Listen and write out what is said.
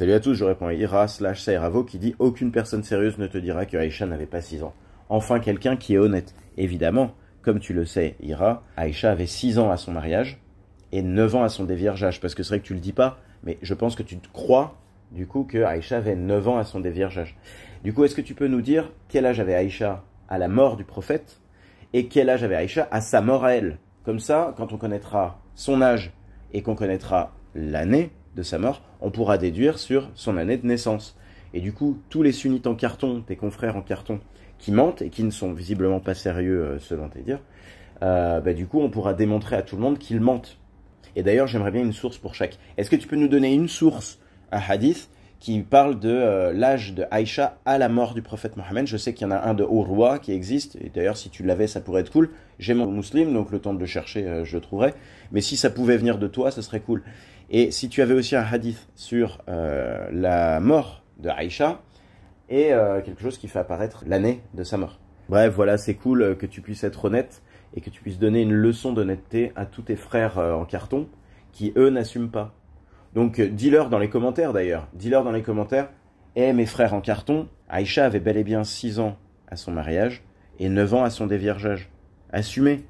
Salut à tous, je réponds à Ira slash Sairavo qui dit Aucune personne sérieuse ne te dira que Aïcha n'avait pas 6 ans. Enfin quelqu'un qui est honnête. Évidemment, comme tu le sais, Ira, Aïcha avait 6 ans à son mariage et 9 ans à son déviergeage. Parce que c'est vrai que tu le dis pas, mais je pense que tu te crois du coup que Aïcha avait 9 ans à son déviergeage. Du coup, est-ce que tu peux nous dire quel âge avait Aïcha à la mort du prophète et quel âge avait Aïcha à sa mort à elle Comme ça, quand on connaîtra son âge et qu'on connaîtra l'année, de sa mort, on pourra déduire sur son année de naissance. Et du coup, tous les sunnites en carton, tes confrères en carton, qui mentent et qui ne sont visiblement pas sérieux euh, selon tes dires, euh, bah, du coup, on pourra démontrer à tout le monde qu'ils mentent. Et d'ailleurs, j'aimerais bien une source pour chaque. Est-ce que tu peux nous donner une source, à hadith, qui parle de euh, l'âge de Aïcha à la mort du prophète Mohammed. Je sais qu'il y en a un de Urwa qui existe, et d'ailleurs si tu l'avais ça pourrait être cool. J'ai mon musulman, donc le temps de le chercher euh, je le trouverai, mais si ça pouvait venir de toi, ce serait cool. Et si tu avais aussi un hadith sur euh, la mort de Aïcha, et quelque chose qui fait apparaître l'année de sa mort. Bref, voilà, c'est cool que tu puisses être honnête, et que tu puisses donner une leçon d'honnêteté à tous tes frères en carton, qui eux n'assument pas. Donc euh, dis-leur dans les commentaires d'ailleurs, dis-leur dans les commentaires, Eh mes frères en carton, Aïcha avait bel et bien 6 ans à son mariage et 9 ans à son déviergeage. Assumez